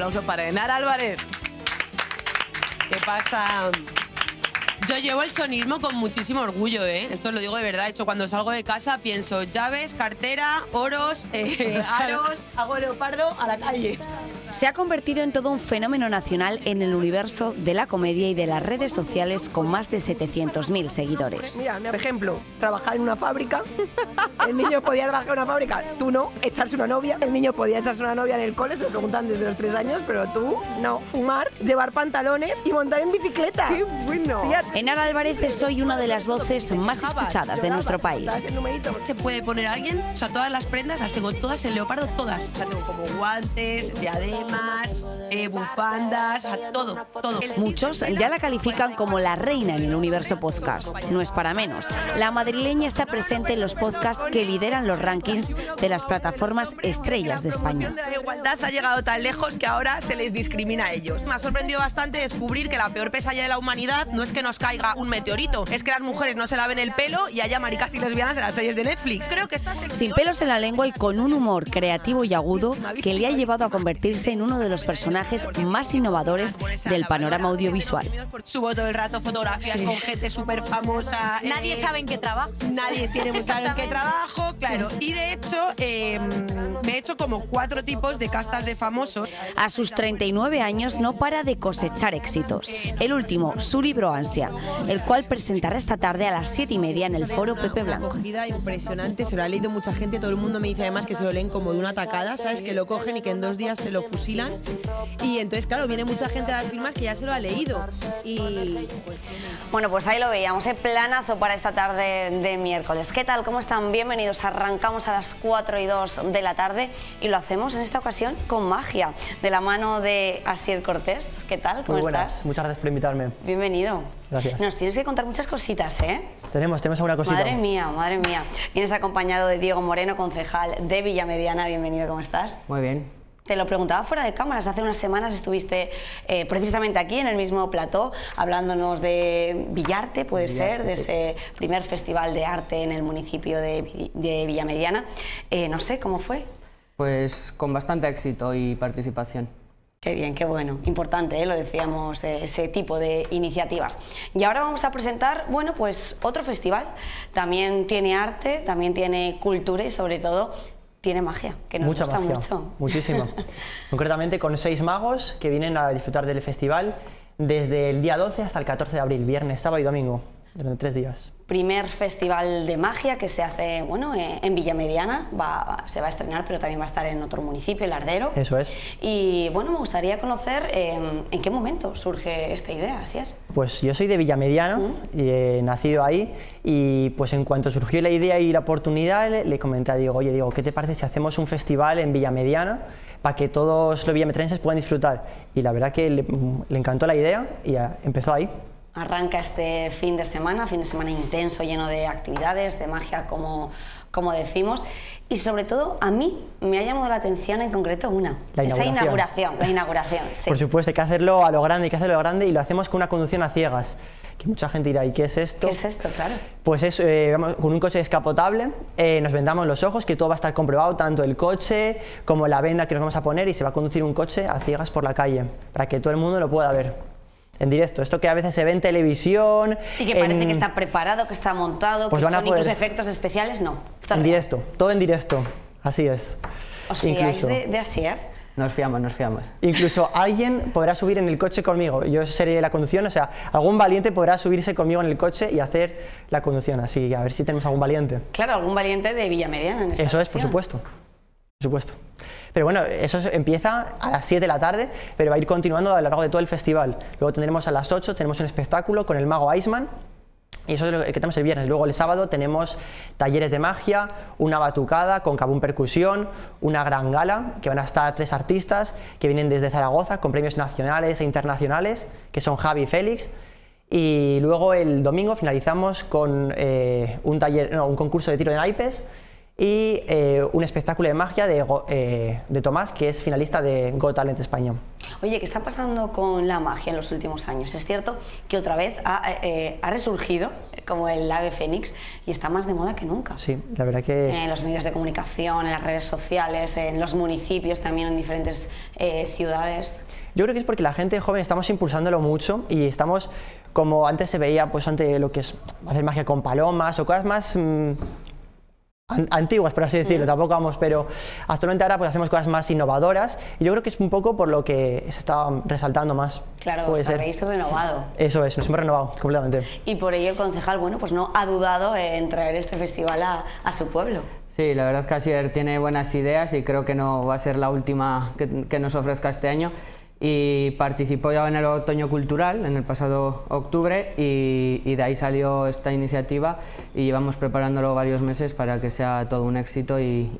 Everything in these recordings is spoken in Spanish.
aplauso para Enar Álvarez. ¿Qué pasa? Yo llevo el chonismo con muchísimo orgullo, ¿eh? Esto lo digo de verdad. De hecho, cuando salgo de casa pienso llaves, cartera, oros, eh, aros, hago leopardo a la calle se ha convertido en todo un fenómeno nacional en el universo de la comedia y de las redes sociales con más de 700.000 seguidores. por ejemplo, trabajar en una fábrica, el niño podía trabajar en una fábrica, tú no, echarse una novia, el niño podía echarse una novia en el cole, se lo preguntan desde los tres años, pero tú no, fumar, llevar pantalones y montar en bicicleta. ¡Qué bueno! Enar Álvarez soy una de las voces más escuchadas de nuestro país. Se puede poner a alguien, o sea, todas las prendas las tengo todas en leopardo, todas. O sea, tengo como guantes, diadema más, eh, bufandas, todo, todo. Muchos ya la califican como la reina en el universo podcast. No es para menos. La madrileña está presente en los podcasts que lideran los rankings de las plataformas estrellas de España. La igualdad ha llegado tan lejos que ahora se les discrimina a ellos. Me ha sorprendido bastante descubrir que la peor pesadilla de la humanidad no es que nos caiga un meteorito, es que las mujeres no se laven el pelo y haya maricas y lesbianas en las series de Netflix. Creo que Sin pelos en la lengua y con un humor creativo y agudo que le ha llevado a convertirse en uno de los personajes más innovadores del panorama audiovisual. Subo todo el rato fotografías con gente súper famosa. Eh, nadie sabe en qué trabajo. Nadie tiene muy claro en qué trabajo, claro. Y de hecho, em, me he hecho como cuatro tipos de castas de famosos. A sus 39 años no para de cosechar éxitos. El último, su libro Ansia, el cual presentará esta tarde a las 7 y media en el foro Pepe Blanco. Una impresionante, se lo ha leído mucha gente, todo el mundo me dice además que se lo leen como de una tacada, ¿sabes? Que lo cogen y que en dos días se lo fusilan y entonces, claro, viene mucha gente a las firmas que ya se lo ha leído. Y... Bueno, pues ahí lo veíamos, el ¿eh? planazo para esta tarde de miércoles. ¿Qué tal? ¿Cómo están? Bienvenidos. Arrancamos a las 4 y 2 de la tarde y lo hacemos en esta ocasión con magia, de la mano de Asier Cortés. ¿Qué tal? ¿Cómo buenas. estás? Muchas gracias por invitarme. Bienvenido. Gracias. Nos tienes que contar muchas cositas, ¿eh? Tenemos, tenemos alguna cosita. Madre mía, madre mía. Vienes acompañado de Diego Moreno, concejal de Villa Mediana. Bienvenido, ¿cómo estás? Muy bien. Te lo preguntaba fuera de cámaras. Hace unas semanas estuviste eh, precisamente aquí en el mismo plató hablándonos de Villarte, puede ser, de ese primer festival de arte en el municipio de, Villamediana. Eh, no sé, ¿cómo fue? Pues con bastante éxito y participación. Qué bien, qué bueno. Importante, eh, lo decíamos, ese tipo de iniciativas. Y ahora vamos a presentar, bueno, pues otro festival. También tiene arte, también tiene cultura y sobre todo tiene magia, que nos gusta mucho. muchísimo. Concretamente con seis magos que vienen a disfrutar del festival desde el día 12 hasta el 14 de abril, viernes, sábado y domingo. Durante tres días. Primer festival de magia que se hace bueno, eh, en Villa Mediana, va, se va a estrenar, pero también va a estar en otro municipio, el Ardero. Eso es. Y bueno, me gustaría conocer eh, en qué momento surge esta idea, es. Pues yo soy de Villa Mediana, y nacido ahí, y pues en cuanto surgió la idea y la oportunidad, le, comenté a Diego, oye digo ¿qué te parece si hacemos un festival en Villa Mediana? para que todos los villametrenses puedan disfrutar. Y la verdad que le, le encantó la idea y ah, empezó ahí. Arranca este fin de semana, fin de semana intenso, lleno de actividades, de magia, como, como decimos. Y sobre todo, a mí me ha llamado la atención en concreto una. La inauguración. Esa inauguración, la inauguración, Por supuesto, hay que hacerlo a lo grande, hay que hacerlo a lo grande y lo hacemos con una conducción a ciegas. Que mucha gente dirá, ¿y qué es esto? ¿Qué es esto, claro? Pues es, eh, con un coche descapotable, eh, nos vendamos los ojos, que todo va a estar comprobado, tanto el coche como la venda que nos vamos a poner y se va a conducir un coche a ciegas por la calle, para que todo el mundo lo pueda ver en directo. Esto que a veces se ve en televisión. Y que parece que está preparado, que está montado, pues que van son efectos especiales, no. en directo, todo en directo. Así es. ¿Os de, de Nos fiamos, nos fiamos. Incluso alguien podrá subir en el coche conmigo. Yo seré la conducción, o sea, algún valiente podrá subirse conmigo en el coche y hacer la conducción. Así que a ver si tenemos algún valiente. Claro, algún valiente de Villamediana en esta Eso es, por supuesto. Por supuesto. Pero bueno, eso empieza a las 7 de la tarde, pero va a ir continuando a lo largo de todo el festival. Luego tendremos a las 8, tenemos un espectáculo con el mago Iceman, y eso es lo que tenemos el viernes. Luego el sábado tenemos talleres de magia, una batucada con cabún percusión, una gran gala, que van a estar tres artistas que vienen desde Zaragoza con premios nacionales e internacionales, que son Javi y Félix. Y luego el domingo finalizamos con eh, un, taller, un concurso de tiro de naipes y eh, un espectáculo de magia de, eh, de, Tomás, que es finalista de Got Talent Oye, ¿qué está pasando con la magia en los últimos años? Es cierto que otra vez ha, eh, resurgido como el ave fénix y está más de moda que nunca. Sí, la verdad que... En los medios de comunicación, en las redes sociales, en los municipios también, en diferentes ciudades. Yo creo que es porque la gente joven estamos impulsándolo mucho y estamos, como antes se veía, pues ante lo que es hacer magia con palomas o cosas más... Mm, antiguas, por así decirlo, tampoco vamos, pero actualmente ahora pues hacemos cosas más innovadoras y yo creo que es un poco por lo que se está resaltando más. Claro, Puede es renovado. Eso es, nos hemos renovado completamente. Y por ello el concejal, bueno, pues no ha dudado en traer este festival a, su pueblo. Sí, la verdad que Asier tiene buenas ideas y creo que no va a ser la última que, que nos ofrezca este año y participó ya en el Otoño Cultural en el pasado octubre y, de ahí salió esta iniciativa y llevamos preparándolo varios meses para que sea todo un éxito y,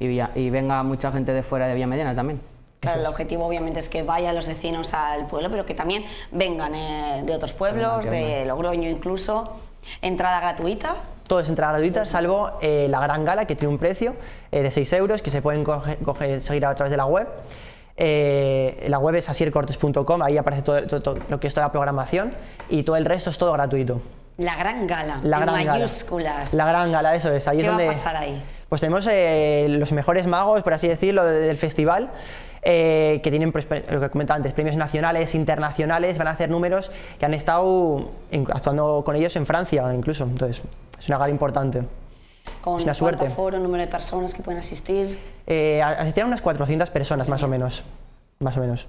venga mucha gente de fuera de Vía Mediana también. Claro, el objetivo obviamente es que vayan los vecinos al pueblo, pero que también vengan eh, de otros pueblos, de Logroño incluso. Entrada gratuita, todo es entrada gratuita, salvo eh, la gran gala que tiene un precio eh, de 6 euros que se pueden seguir a través de la web. Eh, la web es asircortes.com, ahí aparece todo, lo que es toda la programación y todo el resto es todo gratuito. La gran gala, la en gran mayúsculas. Gala. La gran gala, eso es. Ahí ¿Qué es donde, va a pasar ahí? Pues tenemos eh, los mejores magos, por así decirlo, del festival. Eh, que tienen, pues, lo que comentaba antes, premios nacionales, internacionales, van a hacer números que han estado actuando con ellos en Francia incluso, entonces es una gala importante. ¿Con una suerte. foro, número de personas que pueden asistir? Eh, unas 400 personas, más o menos. Más o menos,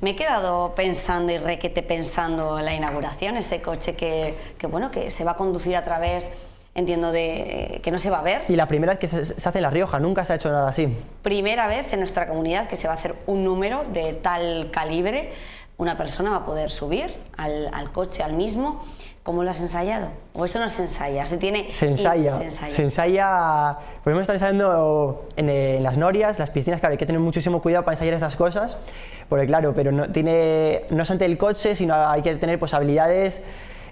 Me he quedado pensando y requete pensando en la inauguración, ese coche que, bueno, que se va a conducir a través entiendo de eh, que no se va a ver. Y la primera vez que se, hace en La Rioja, nunca se ha hecho nada así. Primera vez en nuestra comunidad que se va a hacer un número de tal calibre, una persona va a poder subir al, al coche, al mismo, ¿Cómo lo has ensayado? ¿O eso no se ensaya? Se tiene. Se ensaya. Se ensaya. Podemos estar pues ensayando eh, en, las norias, las piscinas, claro, hay que tener muchísimo cuidado para ensayar estas cosas, porque claro, pero no, tiene, no es ante el coche, sino hay que tener pues habilidades.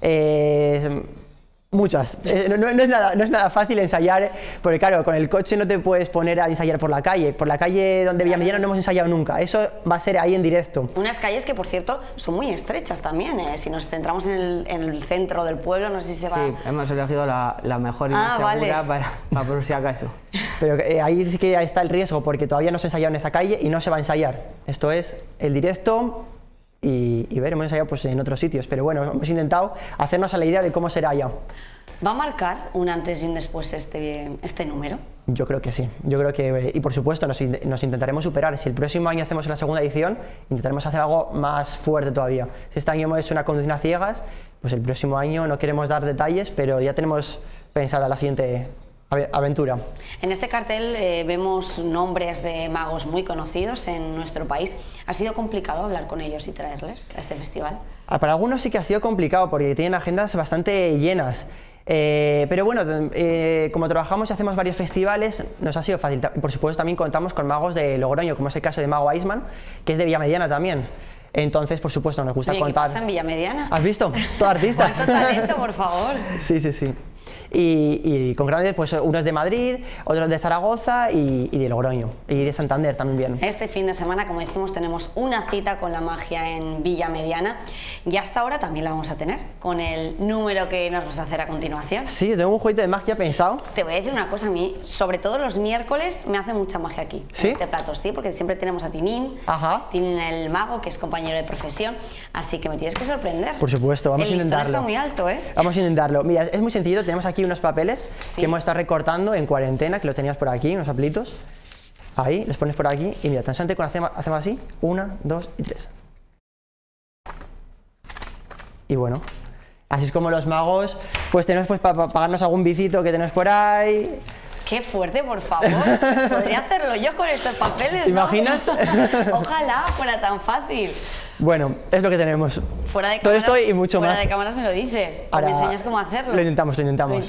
Eh, Muchas. Eh, no, es nada, fácil ensayar, porque claro, con el coche no te puedes poner a ensayar por la calle. Por la calle donde ya no hemos ensayado nunca. Eso va a ser ahí en directo. Unas calles que, por cierto, son muy estrechas también. Eh. Si nos centramos en el, centro del pueblo, no sé si se va... Sí, hemos elegido la, mejor y ah, segura para, por si acaso. Pero eh, ahí sí que está el riesgo, porque todavía no se ha ensayado en esa calle y no se va a ensayar. Esto es el directo y, y, veremos allá pues, en otros sitios. Pero bueno, hemos intentado hacernos a la idea de cómo será allá. ¿Va a marcar un antes y un después este, este número? Yo creo que sí. Yo creo que, y por supuesto, nos, intentaremos superar. Si el próximo año hacemos la segunda edición, intentaremos hacer algo más fuerte todavía. Si este año hemos hecho una conducción a ciegas, pues el próximo año no queremos dar detalles, pero ya tenemos pensada la siguiente Aventura. En este cartel eh, vemos nombres de magos muy conocidos en nuestro país. ¿Ha sido complicado hablar con ellos y traerles a este festival? Ah, para algunos sí que ha sido complicado porque tienen agendas bastante llenas. Eh, pero bueno, eh, como trabajamos y hacemos varios festivales, nos ha sido fácil. Por supuesto, también contamos con magos de Logroño, como es el caso de Mago Iceman, que es de Villamediana también. Entonces, por supuesto, nos gusta contar. ¿Qué en Villamediana? ¿Has visto? Todo artista. ¿Cuánto talento, por favor? Sí, sí, sí y, y, con grandes, pues unos de Madrid, otros de Zaragoza y, de Logroño y de Santander también bien. Este fin de semana, como decimos, tenemos una cita con la magia en Villa Mediana y hasta ahora también la vamos a tener con el número que nos vas a hacer a continuación. Sí, tengo un jueguito de magia pensado. Te voy a decir una cosa a mí, sobre todo los miércoles me hace mucha magia aquí, ¿Sí? este plato, sí, porque siempre tenemos a Tinín, Ajá. Tinín el mago, que es compañero de profesión, así que me tienes que sorprender. Por supuesto, vamos a intentarlo. está muy alto, ¿eh? Vamos a intentarlo. Mira, es muy sencillo, tenemos aquí unos papeles que hemos estado recortando en cuarentena, que lo tenías por aquí, unos aplitos. Ahí, los pones por aquí y mira, tan solamente hacemos, hacemos así, una, dos y tres. Y bueno, así es como los magos, pues tenemos pues para pagarnos algún visito que tenemos por ahí, Qué fuerte, por favor. Podría hacerlo yo con estos papeles. ¿Te imaginas? Ojalá fuera tan fácil. Bueno, es lo que tenemos. Fuera de Todo esto y mucho más. Fuera de cámaras me lo dices. me enseñas cómo hacerlo. Lo intentamos, lo intentamos.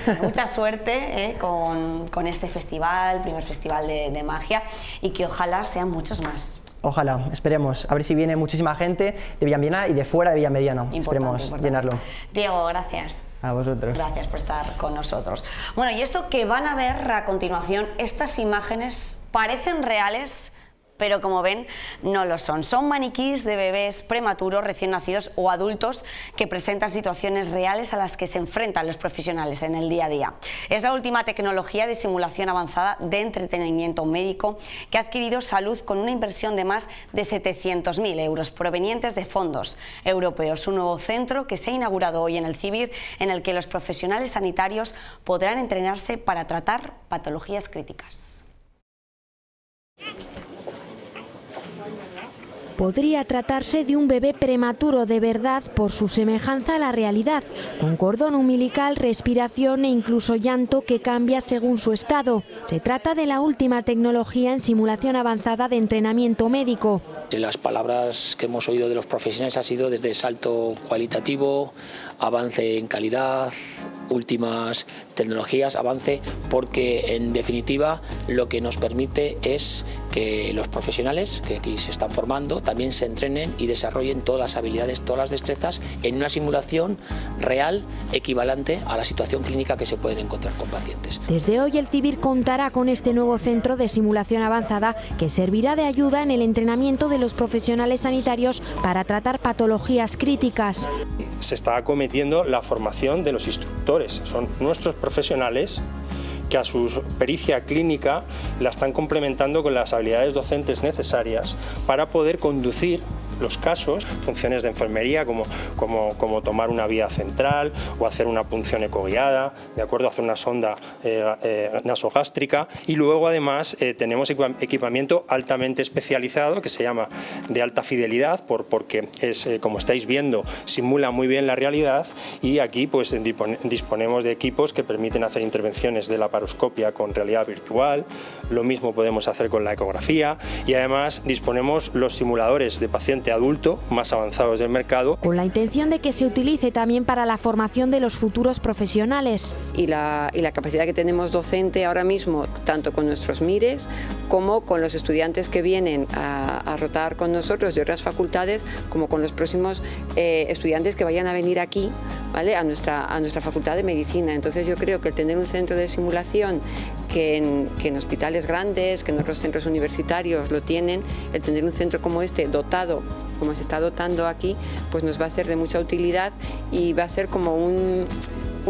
Mucha suerte ¿eh? con, este festival, primer festival de, de magia, y que ojalá sean muchos más. Ojalá, esperemos. A ver si viene muchísima gente de Villamediana y de fuera de Villamediana. esperemos llenarlo. Diego, gracias. A vosotros. Gracias por estar con nosotros. Bueno, y esto que van a ver a continuación, estas imágenes parecen reales, pero como ven no lo son. Son maniquís de bebés prematuros, recién nacidos o adultos que presentan situaciones reales a las que se enfrentan los profesionales en el día a día. Es la última tecnología de simulación avanzada de entretenimiento médico que ha adquirido Salud con una inversión de más de 700.000 euros provenientes de fondos europeos. Un nuevo centro que se ha inaugurado hoy en el CIBIR en el que los profesionales sanitarios podrán entrenarse para tratar patologías críticas. podría tratarse de un bebé prematuro de verdad por su semejanza a la realidad, con cordón umbilical, respiración e incluso llanto que cambia según su estado. Se trata de la última tecnología en simulación avanzada de entrenamiento médico. Las palabras que hemos oído de los profesionales ha sido desde salto cualitativo, avance en calidad, últimas tecnologías, avance, porque en definitiva lo que nos permite es que los profesionales que aquí se están formando también se entrenen y desarrollen todas las habilidades, todas las destrezas en una simulación real equivalente a la situación clínica que se pueden encontrar con pacientes. Desde hoy el CIBIR contará con este nuevo centro de simulación avanzada que servirá de ayuda en el entrenamiento de los profesionales sanitarios para tratar patologías críticas. Se está acometiendo la formación de los instructores son nuestros profesionales que a su pericia clínica la están complementando con las habilidades docentes necesarias para poder conducir los casos, funciones de enfermería como, como, como tomar una vía central o hacer una punción ecoguiada, de acuerdo, hacer una sonda eh, eh, nasogástrica y luego además eh, tenemos equipamiento altamente especializado que se llama de alta fidelidad por, porque es, como estáis viendo, simula muy bien la realidad y aquí pues disponemos de equipos que permiten hacer intervenciones de la paroscopia con realidad virtual, lo mismo podemos hacer con la ecografía y además disponemos los simuladores de paciente adulto más avanzados del mercado. Con la intención de que se utilice también para la formación de los futuros profesionales. Y la, y la capacidad que tenemos docente ahora mismo, tanto con nuestros MIRES como con los estudiantes que vienen a, rotar con nosotros de otras facultades, como con los próximos eh, estudiantes que vayan a venir aquí ¿vale? a, nuestra, a nuestra facultad de medicina. Entonces yo creo que el tener un centro de simulación que en, que en, hospitales grandes, que en otros centros universitarios lo tienen, el tener un centro como este dotado como se está dotando aquí, pues nos va a ser de mucha utilidad y va a ser como un,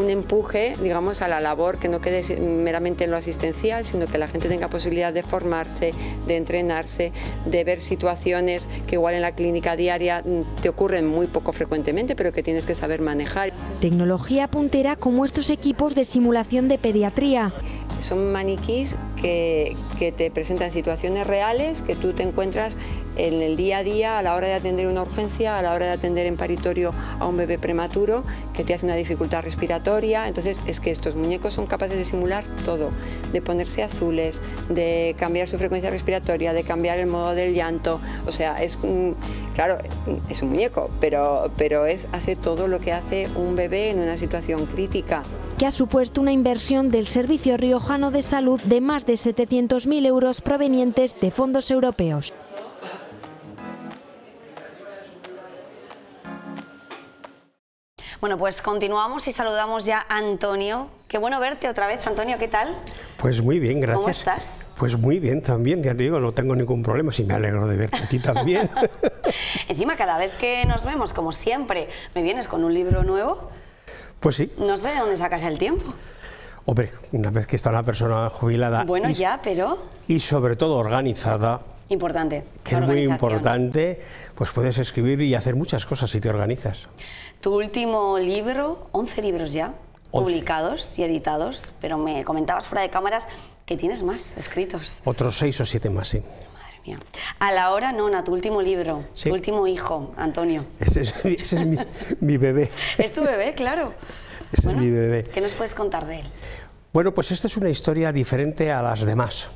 empuje, digamos, a la labor que no quede meramente en lo asistencial, sino que la gente tenga posibilidad de formarse, de entrenarse, de ver situaciones que igual en la clínica diaria mm, te ocurren muy poco frecuentemente, pero que tienes que saber manejar. Tecnología puntera como estos equipos de simulación de pediatría. Son maniquís que, te presentan situaciones reales que tú te encuentras en el día a día a la hora de atender una urgencia, a la hora de atender en paritorio a un bebé prematuro que te hace una dificultad respiratoria. Entonces es que estos muñecos son capaces de simular todo, de ponerse azules, de cambiar su frecuencia respiratoria, de cambiar el modo del llanto. O sea, es claro, es un muñeco, pero, pero es, hace todo lo que hace un bebé en una situación crítica que ha supuesto una inversión del Servicio Riojano de Salud de más de 700.000 euros provenientes de fondos europeos. Bueno, pues continuamos y saludamos ya a Antonio. Qué bueno verte otra vez, Antonio, ¿qué tal? Pues muy bien, gracias. ¿Cómo estás? Pues muy bien también, ya te digo, no tengo ningún problema, si me alegro de verte a ti también. Encima, cada vez que nos vemos, como siempre, me vienes con un libro nuevo pues sí. No sé de dónde sacas el tiempo. Hombre, una vez que está una persona jubilada. Bueno, ya, pero. Y sobre todo organizada. Importante. Que es muy importante, pues puedes escribir y hacer muchas cosas si te organizas. Tu último libro, 11 libros ya, publicados y editados, pero me comentabas fuera de cámaras que tienes más escritos. Otros seis o siete más, sí. A la hora nona, tu último libro, tu último hijo, Antonio. Ese es, mi, bebé. Es tu bebé, claro. Ese es mi bebé. ¿Qué nos puedes contar de él? Bueno, pues esta es una historia diferente a las demás.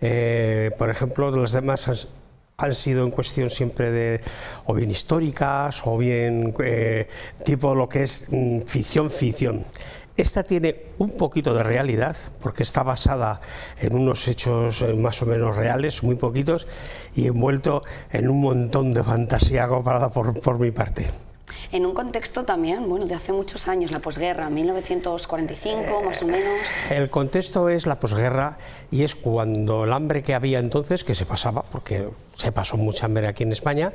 Eh, por ejemplo, las demás han, sido en cuestión siempre de o bien históricas o bien eh, tipo lo que es mm, ficción, ficción. Esta tiene un poquito de realidad, porque está basada en unos hechos eh, más o menos reales, muy poquitos, y envuelto en un montón de fantasía comprada por mi parte en un contexto también, bueno, de hace muchos años, la posguerra, 1945 más o menos. El contexto es la posguerra y es cuando el hambre que había entonces, que se pasaba, porque se pasó mucha hambre aquí en España,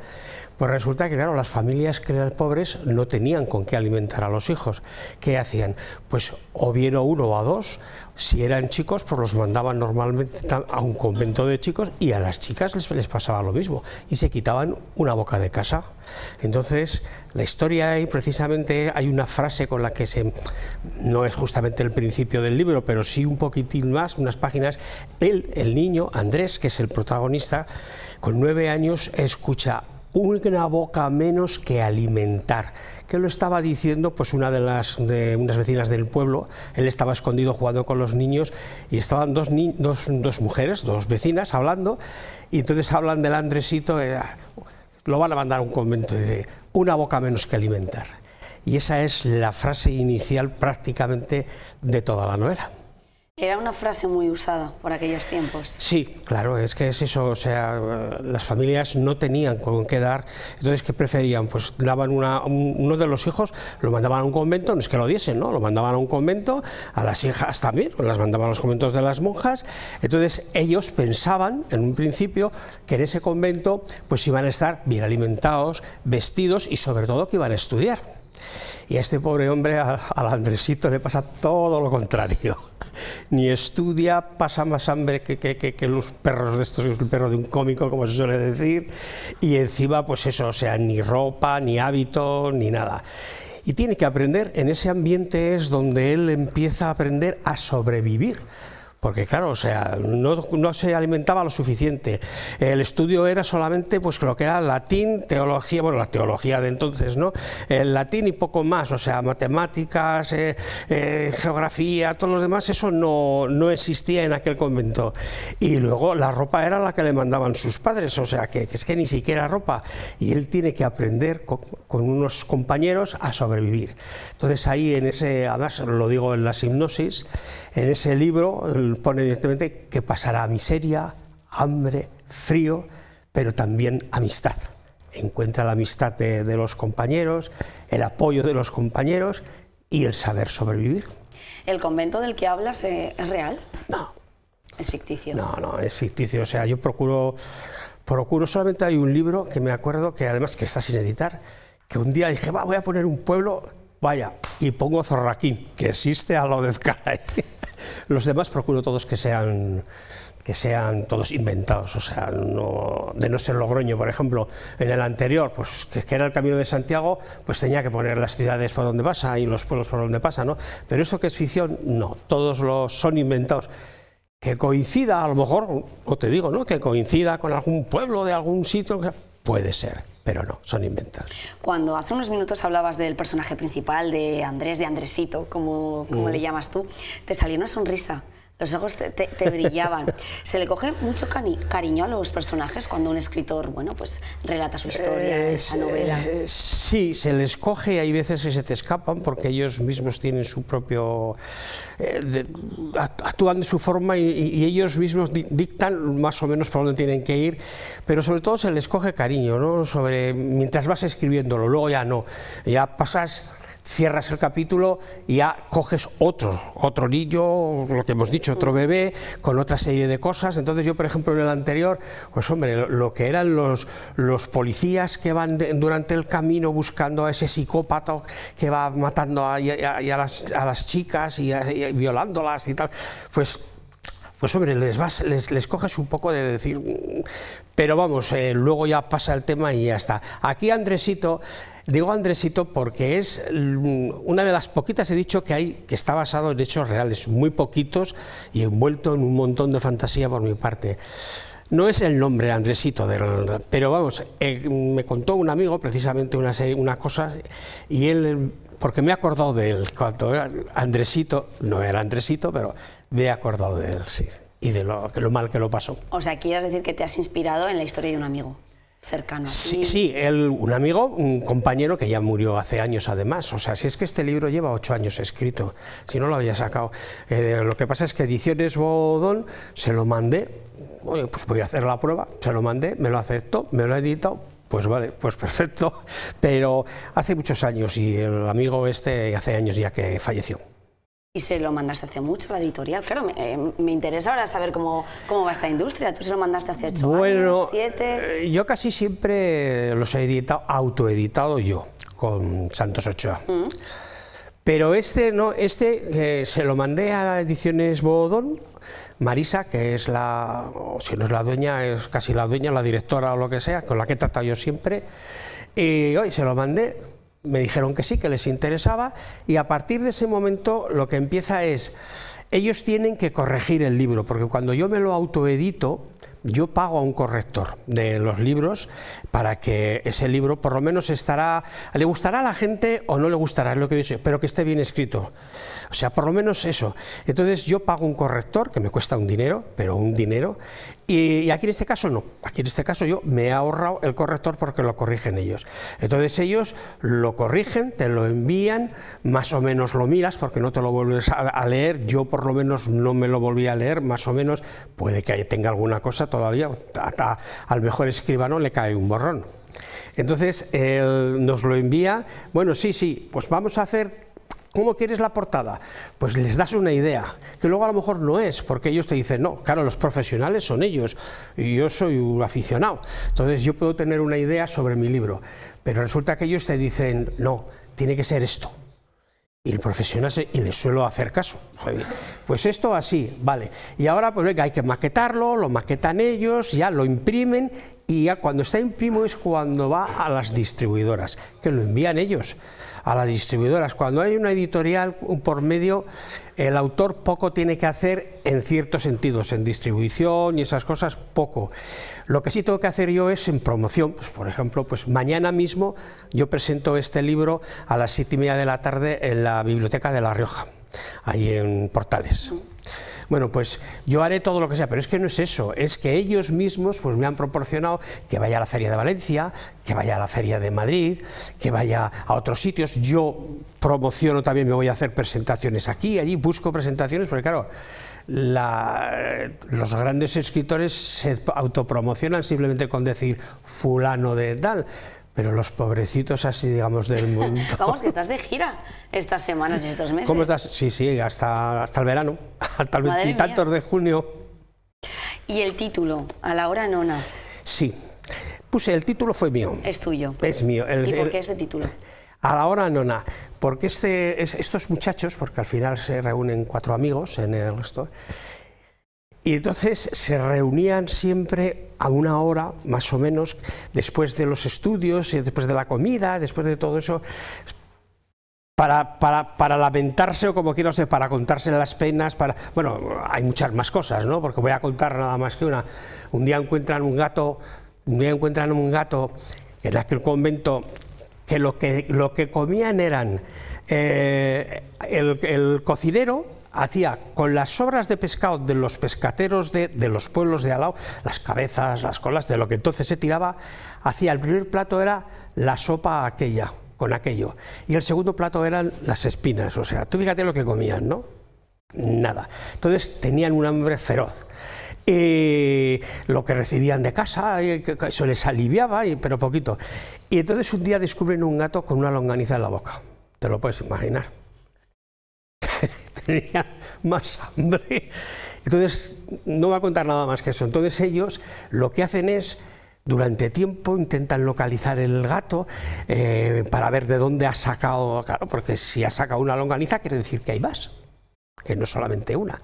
pues resulta que, claro, las familias que eran pobres no tenían con qué alimentar a los hijos. ¿Qué hacían? Pues o bien a uno o a dos, si eran chicos, pues los mandaban normalmente a un convento de chicos y a las chicas les, les pasaba lo mismo y se quitaban una boca de casa. Entonces, la historia ahí precisamente hay una frase con la que se, no es justamente el principio del libro, pero sí un poquitín más, unas páginas, él, el niño, Andrés, que es el protagonista, con nueve años escucha una boca menos que alimentar. Que lo estaba diciendo pues una de las unas vecinas del pueblo. Él estaba escondido jugando con los niños y estaban dos, dos, mujeres, dos vecinas hablando y entonces hablan del Andresito. Eh, lo van a mandar a un convento, de una boca menos que alimentar. Y esa es la frase inicial prácticamente de toda la novela. Era una frase muy usada por aquellos tiempos. Sí, claro, es que es eso, o sea, las familias no tenían con qué dar, entonces ¿qué preferían? Pues daban uno de los hijos, lo mandaban a un convento, no es que lo diesen, ¿no? Lo mandaban a un convento, a las hijas también, las mandaban a los conventos de las monjas, entonces ellos pensaban en un principio que en ese convento pues iban a estar bien alimentados, vestidos y sobre todo que iban a estudiar. Y a este pobre hombre, al Andresito, le pasa todo lo contrario ni estudia, pasa más hambre que, los perros de estos, el perro de un cómico, como se suele decir, y encima, pues eso, o sea, ni ropa, ni hábito, ni nada. Y tiene que aprender, en ese ambiente es donde él empieza a aprender a sobrevivir porque claro, o sea, no, no se alimentaba lo suficiente. El estudio era solamente pues lo que era latín, teología, bueno, la teología de entonces, ¿no? El latín y poco más, o sea, matemáticas, eh, eh, geografía, todo lo demás, eso no, no existía en aquel convento. Y luego la ropa era la que le mandaban sus padres, o sea, que, es que ni siquiera ropa. Y él tiene que aprender con, unos compañeros a sobrevivir. Entonces ahí en ese, además lo digo en la hipnosis, en ese libro pone directamente que pasará miseria, hambre, frío, pero también amistad. Encuentra la amistad de, los compañeros, el apoyo de los compañeros y el saber sobrevivir. ¿El convento del que hablas eh, es real? No. ¿Es ficticio? No, no, es ficticio. O sea, yo procuro, procuro, solamente hay un libro que me acuerdo que además que está sin editar, que un día dije, va, voy a poner un pueblo, vaya, y pongo Zorraquín, que existe a lo de Sky. Los demás procuro todos que sean que sean todos inventados, o sea, de no ser Logroño, por ejemplo, en el anterior, pues que, era el Camino de Santiago, pues tenía que poner las ciudades por donde pasa y los pueblos por donde pasa, ¿no? Pero esto que es ficción, no, todos los son inventados. Que coincida, a lo mejor, o te digo, ¿no? Que coincida con algún pueblo de algún sitio, puede ser pero no, son inventas. Cuando hace unos minutos hablabas del personaje principal, de Andrés, de Andresito, como, mm. le llamas tú, te salió una sonrisa los ojos te, brillaban. Se le coge mucho cariño a los personajes cuando un escritor, bueno, pues relata su historia, eh, su novela. Eh, sí, se les coge, hay veces que se te escapan porque ellos mismos tienen su propio... Eh, actúan de su forma y, ellos mismos dictan más o menos por dónde tienen que ir, pero sobre todo se les coge cariño, ¿no? Sobre, mientras vas escribiéndolo, luego ya no, ya pasas cierras el capítulo y ya coges otro, otro niño, lo que hemos dicho, otro bebé, con otra serie de cosas. Entonces yo, por ejemplo, en el anterior, pues hombre, lo que eran los, los policías que van durante el camino buscando a ese psicópata que va matando a, a, las, a las, chicas y, violándolas y tal, pues pues hombre, les, vas, les, coges un poco de decir, mm". pero vamos, eh, luego ya pasa el tema y ya está. Aquí Andresito Digo Andresito porque es una de las poquitas, he dicho, que hay que está basado en hechos reales, muy poquitos y envuelto en un montón de fantasía por mi parte. No es el nombre Andresito, pero vamos, eh, me contó un amigo precisamente una, una cosa y él, porque me he acordado de él, cuando Andresito, no era Andresito, pero me he acordado de él, sí, y de lo, de lo mal que lo pasó. O sea, quieres decir que te has inspirado en la historia de un amigo cercano Sí, sí un amigo, un compañero que ya murió hace años además. O sea, si es que este libro lleva ocho años escrito, si no lo había sacado. Eh, lo que pasa es que Ediciones Bodón se lo mandé, pues voy a hacer la prueba, se lo mandé, me lo aceptó, me lo ha editado, pues vale, pues perfecto. Pero hace muchos años y el amigo este hace años ya que falleció. Y se lo mandaste hace mucho a la editorial. Claro, eh, me, interesa ahora saber cómo, cómo va esta industria. Tú se lo mandaste hace ocho años, siete. Eh, yo casi siempre los he editado, autoeditado yo, con Santos Ochoa. Mm. Pero este no, este eh, se lo mandé a Ediciones Bodón, Marisa, que es la, o si no es la dueña, es casi la dueña, la directora o lo que sea, con la que he tratado yo siempre. Y hoy se lo mandé me dijeron que sí, que les interesaba, y a partir de ese momento lo que empieza es, ellos tienen que corregir el libro, porque cuando yo me lo autoedito, yo pago a un corrector de los libros para que ese libro por lo menos estará, le gustará a la gente o no le gustará, es lo que dice, pero que esté bien escrito. O sea, por lo menos eso. Entonces yo pago un corrector, que me cuesta un dinero, pero un dinero, y, aquí en este caso no. Aquí en este caso yo me he ahorrado el corrector porque lo corrigen ellos. Entonces ellos lo corrigen, te lo envían, más o menos lo miras porque no te lo vuelves a, leer. Yo por lo menos no me lo volví a leer, más o menos. Puede que tenga alguna cosa todavía. Hasta al mejor escribano le cae un borrón. Entonces él nos lo envía. Bueno, sí, sí, pues vamos a hacer ¿Cómo quieres la portada? Pues les das una idea, que luego a lo mejor no es, porque ellos te dicen, no, claro, los profesionales son ellos, y yo soy un aficionado, entonces yo puedo tener una idea sobre mi libro, pero resulta que ellos te dicen, no, tiene que ser esto. Y el profesional se, y les suelo hacer caso. Pues esto así, vale. Y ahora pues venga, hay que maquetarlo, lo maquetan ellos, ya lo imprimen y ya cuando está en primo es cuando va a las distribuidoras, que lo envían ellos a las distribuidoras. Cuando hay una editorial por medio, el autor poco tiene que hacer en ciertos sentidos, en distribución y esas cosas, poco. Lo que sí tengo que hacer yo es en promoción, pues, por ejemplo, pues mañana mismo yo presento este libro a las siete y media de la tarde en la Biblioteca de La Rioja, ahí en Portales. Bueno, pues yo haré todo lo que sea, pero es que no es eso, es que ellos mismos pues me han proporcionado que vaya a la Feria de Valencia, que vaya a la Feria de Madrid, que vaya a otros sitios. Yo promociono también, me voy a hacer presentaciones aquí, allí, busco presentaciones, porque claro, la, los grandes escritores se autopromocionan simplemente con decir fulano de tal pero los pobrecitos así, digamos, del mundo. Vamos, que estás de gira estas semanas y estos meses. ¿Cómo estás? Sí, sí, hasta, hasta el verano, hasta el veintitantos de junio. ¿Y el título? A la hora nona. Sí, puse el título fue mío. Es tuyo. Es mío. ¿Y por qué este título? A la hora nona, porque este, estos muchachos, porque al final se reúnen cuatro amigos en el resto, y entonces se reunían siempre a una hora, más o menos, después de los estudios, eh, después de la comida, después de todo eso, para, para, para, lamentarse o como quiera usted, para contarse las penas, para... Bueno, hay muchas más cosas, ¿no? Porque voy a contar nada más que una. Un día encuentran un gato, un día encuentran un gato en aquel convento que lo que, lo que comían eran eh, el cocinero, hacía con las sobras de pescado de los pescateros de, los pueblos de Alao, las cabezas, las colas, de lo que entonces se tiraba, hacía el primer plato era la sopa aquella, con aquello. Y el segundo plato eran las espinas, o sea, tú fíjate lo que comían, ¿no? Nada. Entonces tenían un hambre feroz. Eh, lo que recibían de casa, eso eh, les aliviaba, pero poquito. Y entonces un día descubren un gato con una longaniza en la boca, te lo puedes imaginar tenía más hambre. Entonces, no va a contar nada más que eso. Entonces ellos lo que hacen es durante tiempo intentan localizar el gato eh, para ver de dónde ha sacado, claro, porque si ha sacado una longaniza quiere decir que hay más, que no solamente una.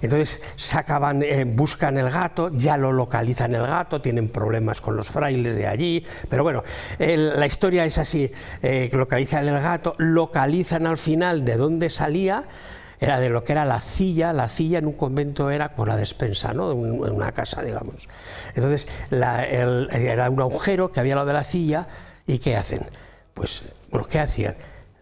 Entonces sacaban, eh, buscan el gato, ya lo localizan el gato, tienen problemas con los frailes de allí, pero bueno, la historia es así, eh, localizan el gato, localizan al final de dónde salía, era de lo que era la cilla, la cilla en un convento era con la despensa, ¿no? En una casa, digamos. Entonces, era un agujero que había lo de la cilla, ¿y qué hacen? Pues, bueno, ¿qué hacían?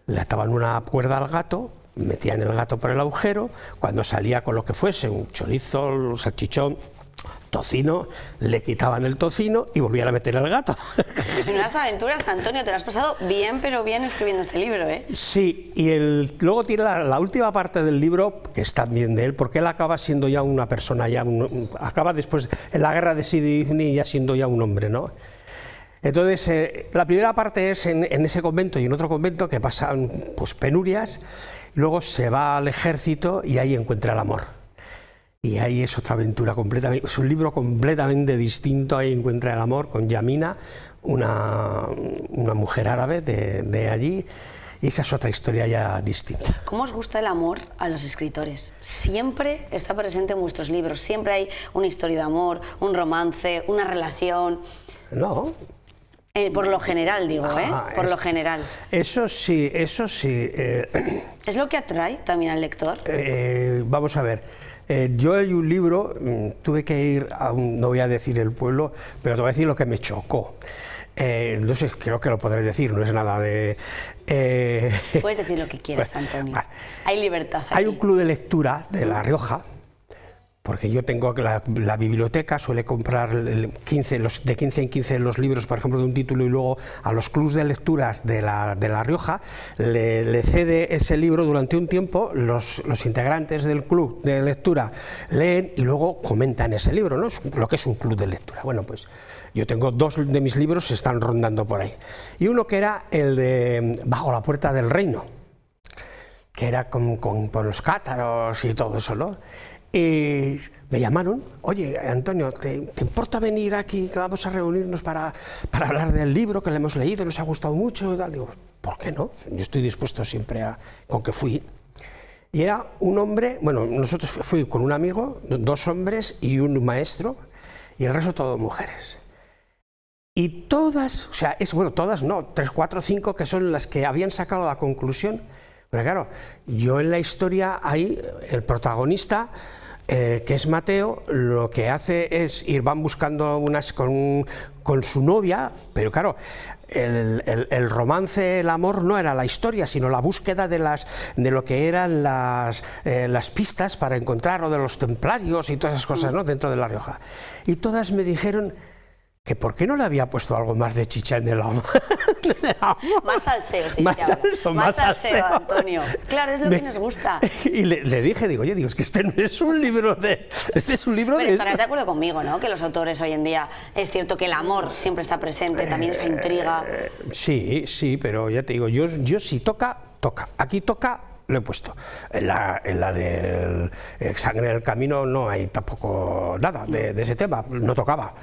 Le ataban una cuerda al gato, metían el gato por el agujero, cuando salía con lo que fuese, un chorizo, un salchichón, tocino, le quitaban el tocino y volvían a meter al gato. En Unas aventuras, Antonio, te lo has pasado bien, pero bien escribiendo este libro, ¿eh? Sí, y luego tiene la, última parte del libro, que es también de él, porque él acaba siendo ya una persona, ya acaba después, en la guerra de Sidney ya siendo ya un hombre, ¿no? Entonces, eh, la primera parte es en, en, ese convento y en otro convento que pasan pues, penurias, luego se va al ejército y ahí encuentra el amor. Y ahí es otra aventura completamente, es un libro completamente distinto. Ahí encuentra el amor con Yamina, una, mujer árabe de, allí. Y esa es otra historia ya distinta. ¿Cómo os gusta el amor a los escritores? Siempre está presente en vuestros libros, siempre hay una historia de amor, un romance, una relación. No. Eh, por lo general, digo, ah, ¿eh? por lo general. Eso sí, eso sí. Eh, ¿Es lo que atrae también al lector? Eh, vamos a ver. Eh, yo hay un libro, mm, tuve que ir a un, no voy a decir el pueblo, pero te voy a decir lo que me chocó. entonces eh, creo que lo podré decir, no es nada de... Eh, Puedes decir lo que quieras, pues, Antonio. Hay libertad. Hay un club de lectura de La Rioja porque yo tengo la, la, biblioteca, suele comprar 15, de 15 en 15 los libros, por ejemplo, de un título y luego a los clubs de lecturas de La, Rioja le, cede ese libro durante un tiempo, los, integrantes del club de lectura leen y luego comentan ese libro, ¿no? lo que es un club de lectura. Bueno, pues yo tengo dos de mis libros, se están rondando por ahí. Y uno que era el de mm, Bajo la Puerta del Reino, que era con, con los cátaros y todo eso, ¿no? Y me llamaron, oye Antonio, ¿te, importa venir aquí? Que vamos a reunirnos para, hablar del libro que le hemos leído, nos ha gustado mucho. Y tal. Digo, ¿por qué no? Yo estoy dispuesto siempre a. con que fui. Y era un hombre, bueno, nosotros fui con un amigo, dos hombres y un maestro, y el resto todo mujeres. Y todas, o sea, es bueno, todas no, tres, cuatro, cinco que son las que habían sacado la conclusión. Pero claro, yo en la historia hay el protagonista eh, que es Mateo, lo que hace es ir, van buscando unas con, su novia, pero claro, el, romance, el amor no era la historia, sino la búsqueda de, las, de lo que eran las, eh, las pistas para encontrar o de los templarios y todas esas cosas ¿no? Mm. dentro de La Rioja. Y todas me dijeron que por qué no le había puesto algo más de chicha en el amor? más salseo, sí, más, salseo, más, Antonio. Claro, es lo que nos gusta. Y le, dije, digo, oye, digo, es que este no es un libro de... Este es un libro Pero de... estar de acuerdo conmigo, ¿no? Que los autores hoy en día, es cierto que el amor siempre está presente, también esa intriga. Eh, sí, sí, pero ya te digo, yo, yo si toca, toca. Aquí toca lo he puesto. En la, la del eh, sangre del camino no hay tampoco nada de, de ese tema, no tocaba.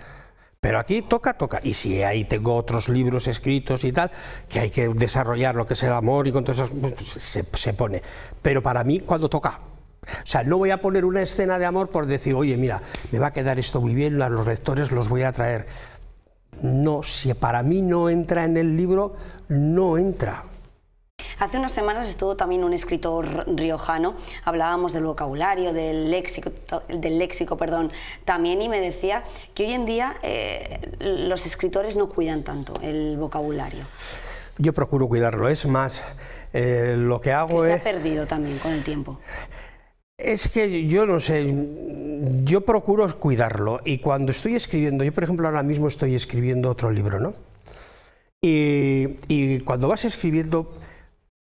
Pero aquí toca, toca. Y si ahí tengo otros libros escritos y tal, que hay que desarrollar lo que es el amor y con todo eso, pues, pues, se, se pone. Pero para mí, cuando toca, o sea, no voy a poner una escena de amor por decir, oye, mira, me va a quedar esto muy bien, a los lectores los voy a traer. No, si para mí no entra en el libro, no entra. Hace unas semanas estuvo también un escritor riojano, hablábamos del vocabulario, del léxico, del léxico perdón, también, y me decía que hoy en día eh, los escritores no cuidan tanto el vocabulario. Yo procuro cuidarlo, es más, eh, lo que hago que se ha perdido también con el tiempo. Es que yo no sé, yo procuro cuidarlo y cuando estoy escribiendo, yo por ejemplo ahora mismo estoy escribiendo otro libro, ¿no? y cuando vas escribiendo,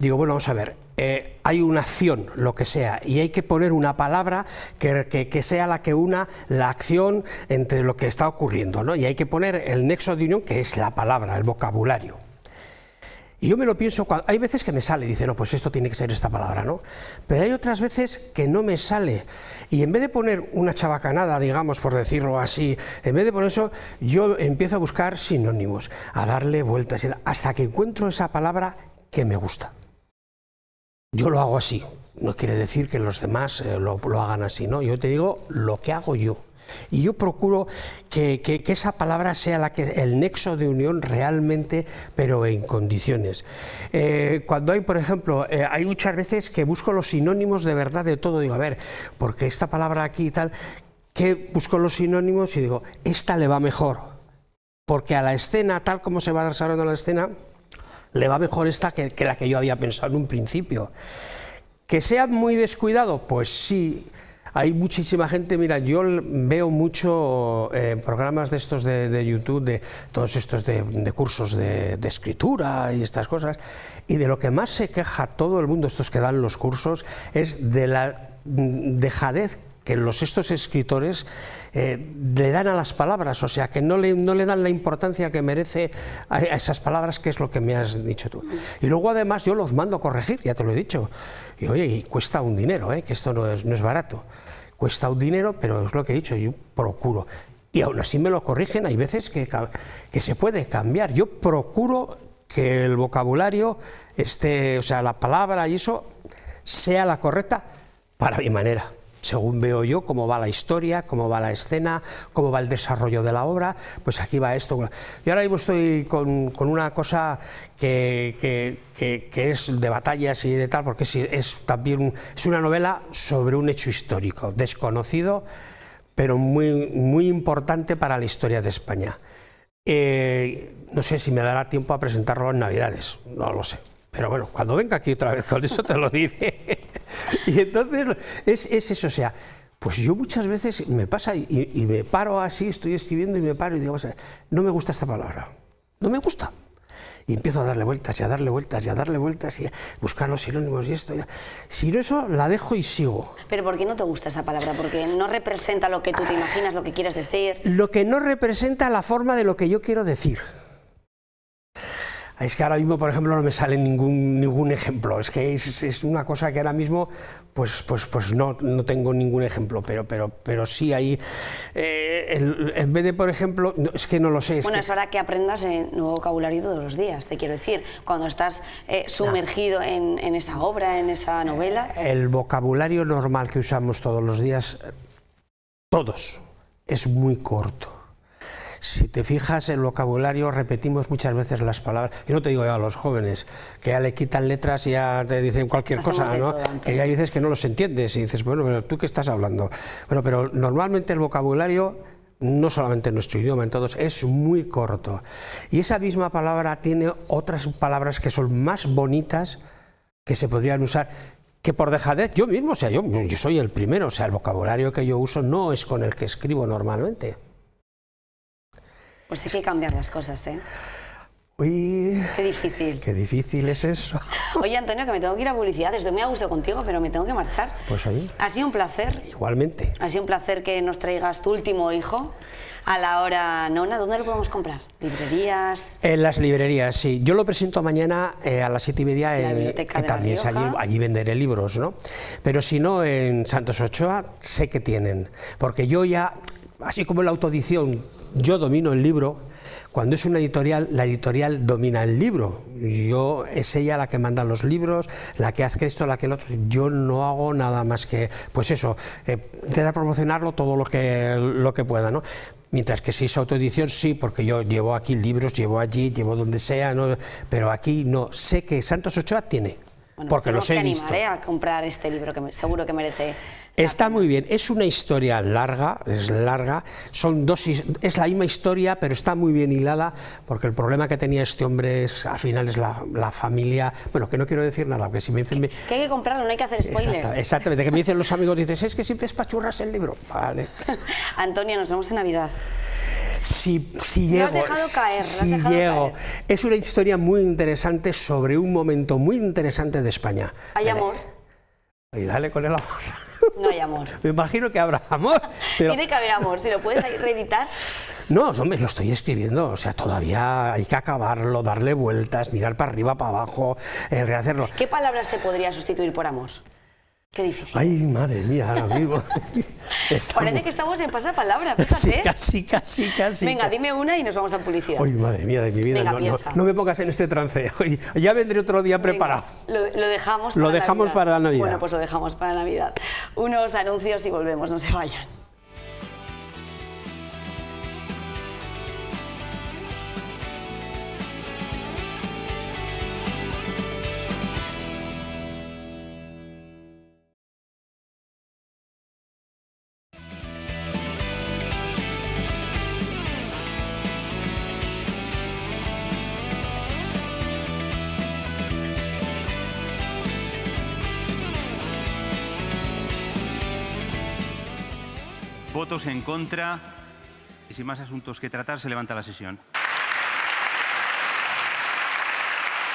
Digo, bueno, vamos a ver, eh, hay una acción, lo que sea, y hay que poner una palabra que, sea la que una la acción entre lo que está ocurriendo, ¿no? Y hay que poner el nexo de unión, que es la palabra, el vocabulario. Y yo me lo pienso, cuando, hay veces que me sale, dice, no, pues esto tiene que ser esta palabra, ¿no? Pero hay otras veces que no me sale. Y en vez de poner una chabacanada, digamos, por decirlo así, en vez de poner eso, yo empiezo a buscar sinónimos, a darle vueltas, hasta que encuentro esa palabra que me gusta yo lo hago así. No quiere decir que los demás eh, lo, hagan así, ¿no? Yo te digo lo que hago yo. Y yo procuro que, esa palabra sea la que, el nexo de unión realmente, pero en condiciones. Eh, cuando hay, por ejemplo, eh, hay muchas veces que busco los sinónimos de verdad de todo, digo, a ver, porque esta palabra aquí y tal, que busco los sinónimos y digo, esta le va mejor, porque a la escena, tal como se va desarrollando la escena, le va mejor esta que, la que yo había pensado en un principio. Que sea muy descuidado, pues sí. Hay muchísima gente, mira, yo veo mucho eh, programas de estos de, YouTube, de todos estos de, cursos de, de, escritura y estas cosas, y de lo que más se queja todo el mundo, estos que dan los cursos, es de la mm, dejadez que los, estos escritores eh, le dan a las palabras, o sea, que no le, no le dan la importancia que merece a, esas palabras, que es lo que me has dicho tú. Y luego además yo los mando a corregir, ya te lo he dicho. Y oye, cuesta un dinero, eh, que esto no es, barato. Cuesta un dinero, pero es lo que he dicho, yo procuro. Y aún así me lo corrigen, hay veces que, que se puede cambiar. Yo procuro que el vocabulario esté, o sea, la palabra y eso sea la correcta para mi manera según veo yo cómo va la historia, cómo va la escena, cómo va el desarrollo de la obra, pues aquí va esto. Yo ahora mismo estoy con, una cosa que, es de batallas y de tal, porque es, es también es una novela sobre un hecho histórico, desconocido, pero muy, muy importante para la historia de España. Eh, no sé si me dará tiempo a presentarlo en Navidades, no lo sé. Pero bueno, cuando venga aquí otra vez con eso te lo diré. y entonces es, eso, o sea, pues yo muchas veces me pasa y, me paro así, estoy escribiendo y me paro y digo, o sea, no me gusta esta palabra, no me gusta. Y empiezo a darle vueltas y a darle vueltas y a darle vueltas y a buscar los sinónimos y esto. Y Si no eso, la dejo y sigo. Pero ¿por qué no te gusta esa palabra? Porque no representa lo que tú te imaginas, lo que quieres decir. Lo que no representa la forma de lo que yo quiero decir. Ah, es que ahora mismo, por ejemplo, no me sale ningún, ningún ejemplo. Es que es, una cosa que ahora mismo, pues, pues, pues no, tengo ningún ejemplo, pero, pero, pero sí hay. Eh, en vez de, por ejemplo, es que no lo sé. bueno, es hora que aprendas el nuevo vocabulario todos los días, te quiero decir. Cuando estás eh, sumergido en esa obra, en esa novela. Eh. El vocabulario normal que usamos todos los días, todos, es muy corto si te fijas en el vocabulario, repetimos muchas veces las palabras. Yo no te digo ya a los jóvenes, que ya le quitan letras y ya te dicen cualquier cosa, ¿no? Que ya veces que no los entiendes y dices, bueno, pero tú qué estás hablando. Bueno, pero normalmente el vocabulario no solamente en nuestro idioma, en todos, es muy corto. Y esa misma palabra tiene otras palabras que son más bonitas que se podrían usar, que por dejadez, yo mismo, o sea, yo, yo soy el primero, o sea, el vocabulario que yo uso no es con el que escribo normalmente. Pues hay que cambiar las cosas, ¿eh? Uy, qué difícil. Qué difícil es eso. Oye, Antonio, que me tengo que ir a publicidad. Estoy muy a gusto contigo, pero me tengo que marchar. Pues oye. Ha sido un placer. Igualmente. Ha sido un placer que nos traigas tu último hijo a la hora nona. ¿Dónde lo podemos comprar? ¿Librerías? En las librerías, sí. Yo lo presento mañana eh, a las siete y media en la biblioteca que también allí, allí, venderé libros, ¿no? Pero si no, en Santos Ochoa sé que tienen. Porque yo ya, así como en la autoedición yo domino el libro, cuando es una editorial, la editorial domina el libro. Yo es ella la que manda los libros, la que hace esto, la que el otro. Yo no hago nada más que, pues eso, eh, promocionarlo todo lo que, lo que pueda, ¿no? Mientras que si es autoedición, sí, porque yo llevo aquí libros, llevo allí, llevo donde sea, ¿no? pero aquí no. Sé que Santos Ochoa tiene bueno, porque los he visto. Animaré a comprar este libro que seguro que merece. Está muy bien, es una historia larga, es larga, son dos, es la misma historia, pero está muy bien hilada, porque el problema que tenía este hombre es, al final, es la, familia, bueno, que no quiero decir nada, porque si me dicen... Que, hay que comprarlo, no hay que hacer spoiler. Exactamente, que me dicen los amigos, dices, es que siempre espachurras el libro, vale. Antonio, nos vemos en Navidad si, llego, llego. Es una historia muy interesante sobre un momento muy interesante de España. Hay amor. dale con el amor. No hay amor. Me imagino que habrá amor. Tiene que haber amor, si lo puedes reeditar. No, hombre, lo estoy escribiendo, o sea, todavía hay que acabarlo, darle vueltas, mirar para arriba, para abajo, eh, rehacerlo. ¿Qué palabras se podría sustituir por amor? Qué difícil. Ay, madre mía, ahora Parece que estamos en pasapalabra, fíjate. Sí, ¿eh? casi, casi, casi. Venga, dime una y nos vamos a policía. Ay, madre mía de mi vida. no, no, me pongas en este trance. ya vendré otro día preparado. lo, dejamos para Lo dejamos para la Navidad. Bueno, pues lo dejamos para Navidad. Unos anuncios y volvemos, no se vayan. votos en contra y sin más asuntos que tratar, se levanta la sesión.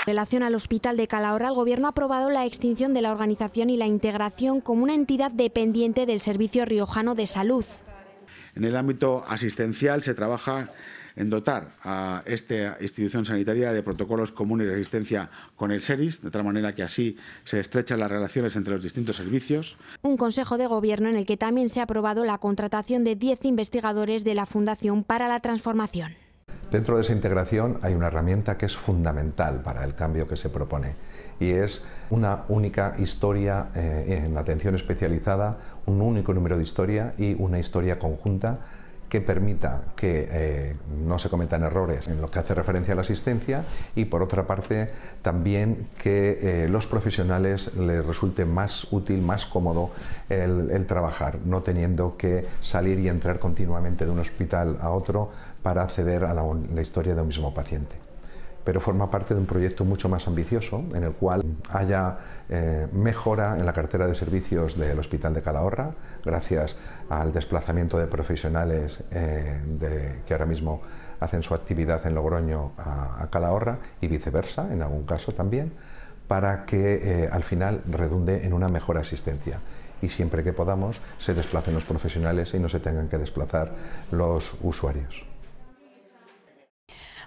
En relación al Hospital de Calahorra, el Gobierno ha aprobado la extinción de la organización y la integración como una entidad dependiente del Servicio Riojano de Salud. En el ámbito asistencial se trabaja en dotar a esta institución sanitaria de protocolos comunes de resistencia con el SERIS, de tal manera que así se estrechan las relaciones entre los distintos servicios. Un Consejo de Gobierno en el que también se ha aprobado la contratación de 10 investigadores de la Fundación para la Transformación. Dentro de esa integración hay una herramienta que es fundamental para el cambio que se propone y es una única historia eh, en atención especializada, un único número de historia y una historia conjunta que permita que eh, no se cometan errores en lo que hace referencia a la asistencia y por otra parte también que eh, los profesionales les resulte más útil, más cómodo el, trabajar, no teniendo que salir y entrar continuamente de un hospital a otro para acceder a la historia de un mismo paciente pero forma parte de un proyecto mucho más ambicioso en el cual haya eh, mejora en la cartera de servicios del Hospital de Calahorra, gracias al desplazamiento de profesionales eh, que ahora mismo hacen su actividad en Logroño a, Calahorra y viceversa, en algún caso también, para que eh, al final redunde en una mejor asistencia y siempre que podamos se desplacen los profesionales y no se tengan que desplazar los usuarios.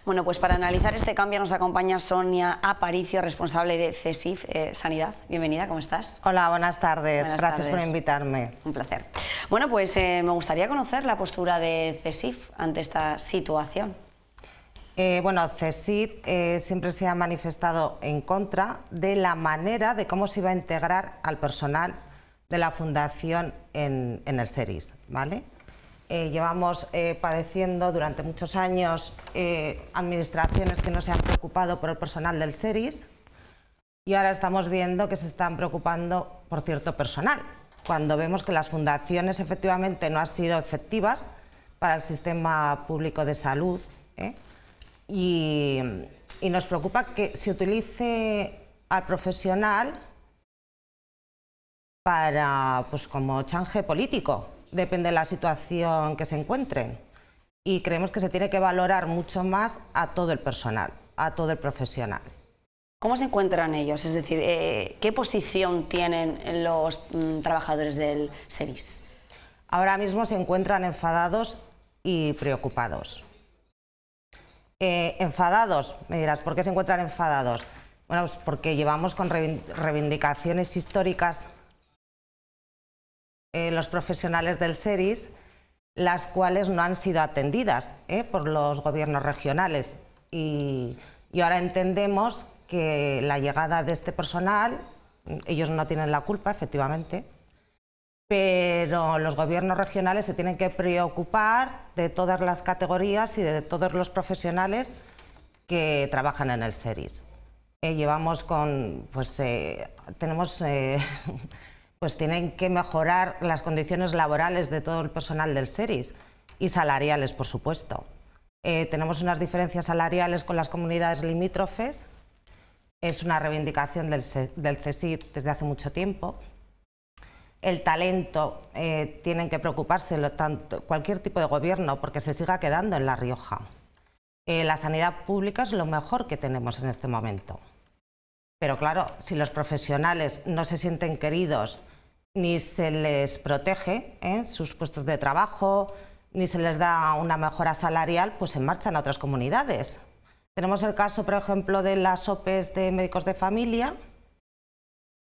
Bueno, pues para analizar este cambio nos acompaña Sonia Aparicio, responsable de CESIF eh, Sanidad. Bienvenida, ¿cómo estás? Hola, buenas tardes. Gracias por invitarme. Un placer. Bueno, pues eh, me gustaría conocer la postura de CESIF ante esta situación. Eh, bueno, CESIF siempre se ha manifestado en contra de la manera de cómo se iba a integrar al personal de la Fundación en, en el SERIS, ¿vale? Eh, llevamos eh, padeciendo durante muchos años eh, administraciones que no se han preocupado por el personal del SERIS y ahora estamos viendo que se están preocupando por cierto personal, cuando vemos que las fundaciones efectivamente no han sido efectivas para el sistema público de salud y, nos preocupa que se utilice al profesional para, pues como change político, depende de la situación que se encuentren. Y creemos que se tiene que valorar mucho más a todo el personal, a todo el profesional. ¿Cómo se encuentran ellos? Es decir, eh, ¿qué posición tienen los mm, trabajadores del SERIS? Ahora mismo se encuentran enfadados y preocupados. Eh, enfadados, me dirás, ¿por qué se encuentran enfadados? Bueno, pues porque llevamos con reivindicaciones históricas eh, los profesionales del SERIS, las cuales no han sido atendidas eh, por los gobiernos regionales. Y, ahora entendemos que la llegada de este personal, ellos no tienen la culpa, efectivamente, pero los gobiernos regionales se tienen que preocupar de todas las categorías y de todos los profesionales que trabajan en el SERIS. Eh, llevamos con, pues tenemos pues tienen que mejorar las condiciones laborales de todo el personal del SERIS y salariales, por supuesto. Eh, tenemos unas diferencias salariales con las comunidades limítrofes, es una reivindicación del, del desde hace mucho tiempo. El talento, eh, tienen que preocuparse cualquier tipo de gobierno porque se siga quedando en La Rioja. Eh, la sanidad pública es lo mejor que tenemos en este momento. Pero claro, si los profesionales no se sienten queridos ni se les protege ¿eh? sus puestos de trabajo, ni se les da una mejora salarial, pues se marchan a otras comunidades. Tenemos el caso, por ejemplo, de las OPEs de médicos de familia,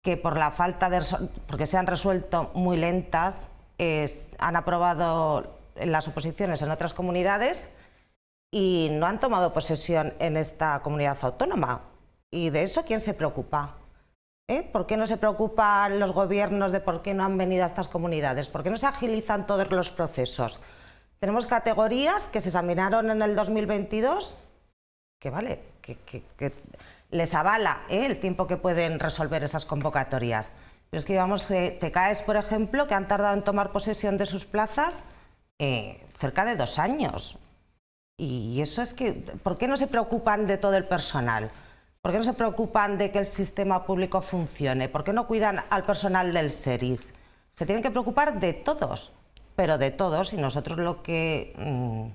que por la falta de porque se han resuelto muy lentas, han aprobado las oposiciones en otras comunidades y no han tomado posesión en esta comunidad autónoma. ¿Y de eso quién se preocupa? ¿eh? ¿Por qué no se preocupan los gobiernos de por qué no han venido a estas comunidades? ¿Por qué no se agilizan todos los procesos? Tenemos categorías que se examinaron en el 2022 que vale, que, les avala ¿eh? el tiempo que pueden resolver esas convocatorias. Pero es que vamos, eh, te caes, por ejemplo, que han tardado en tomar posesión de sus plazas cerca de dos años. Y eso es que, ¿por qué no se preocupan de todo el personal? ¿Por qué no se preocupan de que el sistema público funcione? ¿Por qué no cuidan al personal del SERIS? Se tienen que preocupar de todos, pero de todos. Y nosotros lo que mm,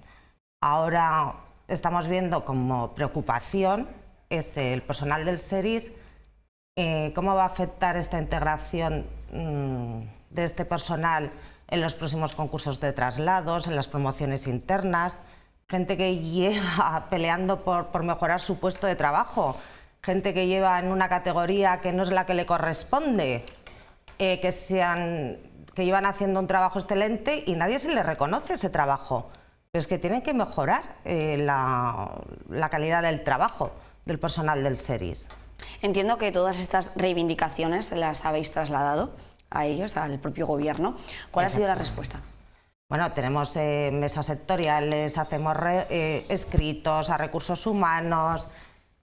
ahora estamos viendo como preocupación es el personal del SERIS, eh, cómo va a afectar esta integración mm, de este personal en los próximos concursos de traslados, en las promociones internas, gente que lleva peleando por mejorar su puesto de trabajo gente que lleva en una categoría que no es la que le corresponde, eh, que, sean, que llevan haciendo un trabajo excelente y nadie se le reconoce ese trabajo. Pero es que tienen que mejorar eh, la, calidad del trabajo del personal del SERIS. Entiendo que todas estas reivindicaciones las habéis trasladado a ellos, al propio gobierno. ¿Cuál ha sido la respuesta? Bueno, tenemos eh, mesas sectoriales, hacemos escritos a recursos humanos,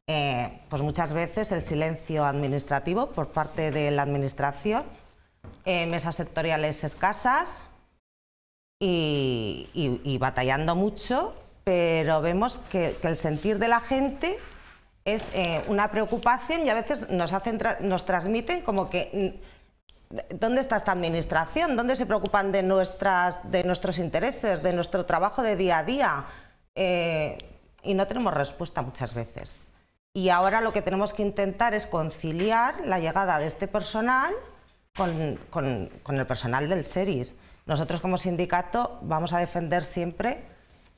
eh, pues muchas veces el silencio administrativo por parte de la administración, eh, mesas sectoriales escasas y, batallando mucho, pero vemos que, el sentir de la gente es eh, una preocupación y a veces nos, nos transmiten como que mm, ¿dónde está esta administración? ¿Dónde se preocupan de, nuestras, de nuestros intereses, de nuestro trabajo de día a día? y no tenemos respuesta muchas veces. Y ahora lo que tenemos que intentar es conciliar la llegada de este personal con, el personal del SERIS. Nosotros como sindicato vamos a defender siempre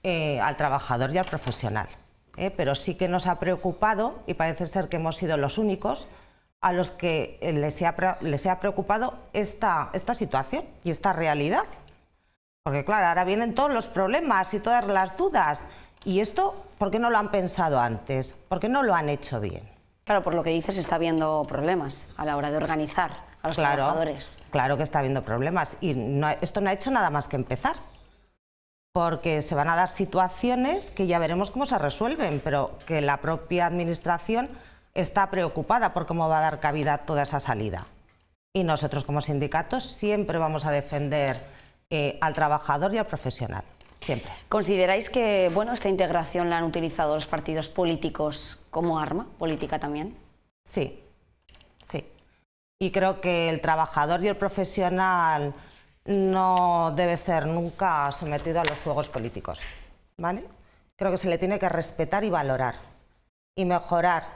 eh, al trabajador y al profesional, ¿eh? pero sí que nos ha preocupado, y parece ser que hemos sido los únicos, a los que les ha, ha preocupado esta, esta situación y esta realidad. Porque claro, ahora vienen todos los problemas y todas las dudas. ¿Y esto por qué no lo han pensado antes? ¿Por qué no lo han hecho bien? Claro, por lo que dices está habiendo problemas a la hora de organizar a los trabajadores. Claro que está habiendo problemas y esto no ha hecho nada más que empezar. Porque se van a dar situaciones que ya veremos cómo se resuelven, pero que la propia administración está preocupada por cómo va a dar cabida toda esa salida. Y nosotros como sindicatos siempre vamos a defender eh, al trabajador y al profesional. Siempre. ¿Consideráis que bueno, esta integración la han utilizado los partidos políticos como arma política también? Sí, sí. Y creo que el trabajador y el profesional no debe ser nunca sometido a los juegos políticos. ¿Vale? Creo que se le tiene que respetar y valorar y mejorar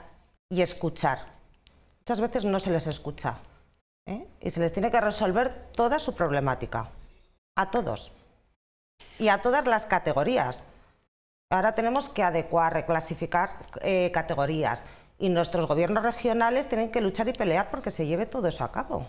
y escuchar. Muchas veces no se les escucha ¿eh? y se les tiene que resolver toda su problemática. A todos y a todas las categorías. Ahora tenemos que adecuar, reclasificar eh, categorías y nuestros gobiernos regionales tienen que luchar y pelear porque se lleve todo eso a cabo.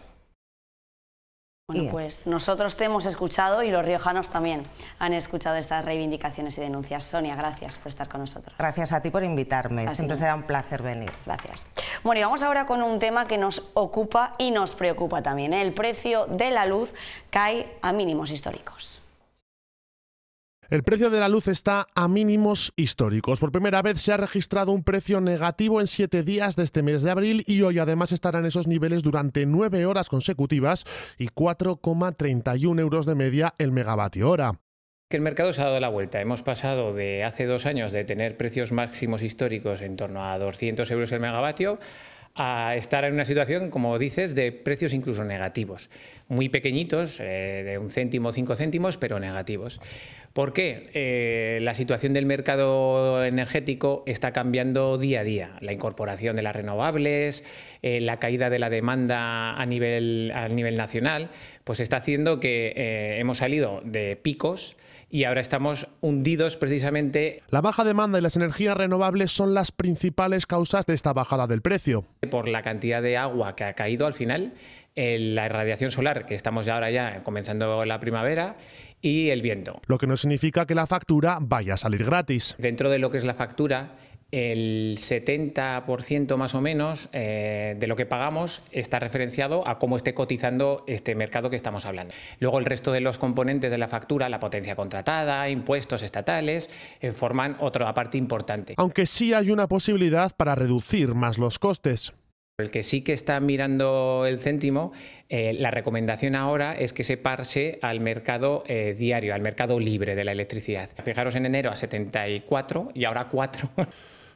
Bueno, pues nosotros te hemos escuchado y los riojanos también han escuchado estas reivindicaciones y denuncias. Sonia, gracias por estar con nosotros. Gracias a ti por invitarme, siempre será un placer venir. Gracias. Bueno, y vamos ahora con un tema que nos ocupa y nos preocupa también. El precio de la luz cae a mínimos históricos. El precio de la luz está a mínimos históricos. Por primera vez se ha registrado un precio negativo en siete días de este mes de abril y hoy además estará en esos niveles durante nueve horas consecutivas y 4,31 euros de media el megavatio hora el mercado se ha dado la vuelta. Hemos pasado de hace dos años de tener precios máximos históricos en torno a 200 euros el megavatio a estar en una situación, como dices, de precios incluso negativos, muy pequeñitos, eh, de un céntimo, cinco céntimos, pero negativos. ¿Por qué? Eh, la situación del mercado energético está cambiando día a día. La incorporación de las renovables, eh, la caída de la demanda a nivel, nacional, pues está haciendo que eh, hemos salido de picos y ahora estamos hundidos precisamente. La baja demanda y las energías renovables son las principales causas de esta bajada del precio. Por la cantidad de agua que ha caído al final, la irradiación solar, que estamos ya ahora ya comenzando la primavera, y el viento. Lo que no significa que la factura vaya a salir gratis. Dentro de lo que es la factura, el 70% más o menos eh, de lo que pagamos está referenciado a cómo esté cotizando este mercado que estamos hablando. Luego el resto de los componentes de la factura, la potencia contratada, impuestos estatales, eh, forman otra parte importante. Aunque sí hay una posibilidad para reducir más los costes. El que sí que está mirando el céntimo, eh, la recomendación ahora es que se parse al mercado eh, diario, al mercado libre de la electricidad. Fijaros en enero a 74 y ahora 4.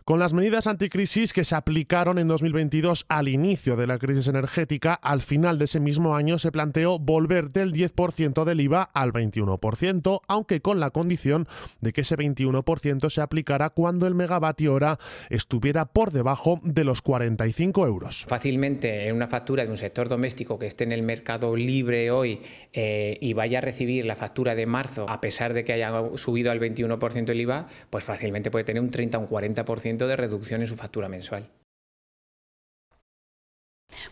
Con las medidas anticrisis que se aplicaron en 2022 al inicio de la crisis energética, al final de ese mismo año se planteó volver del 10% del IVA al 21%, aunque con la condición de que ese 21% se aplicara cuando el megavatio hora estuviera por debajo de los 45 euros. Fácilmente en una factura de un sector doméstico que esté en el mercado libre hoy eh, y vaya a recibir la factura de marzo, a pesar de que haya subido al 21% el IVA, pues fácilmente puede tener un 30 o un 40% de reducción en su factura mensual.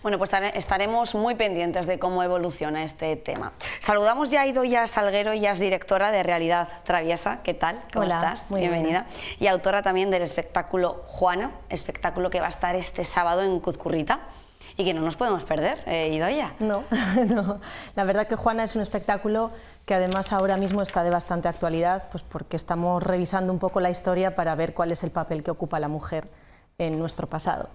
Bueno, pues estaremos muy pendientes de cómo evoluciona este tema. Saludamos ya a Idoya Salguero, ya es directora de Realidad Traviesa. ¿Qué tal? ¿Cómo estás? Bienvenida. Y autora también del espectáculo Juana, espectáculo que va a estar este sábado en Cuzcurrita y que no nos podemos perder, eh, Idoya. No, no, la verdad que Juana es un espectáculo que además ahora mismo está de bastante actualidad, pues porque estamos revisando un poco la historia para ver cuál es el papel que ocupa la mujer en nuestro pasado.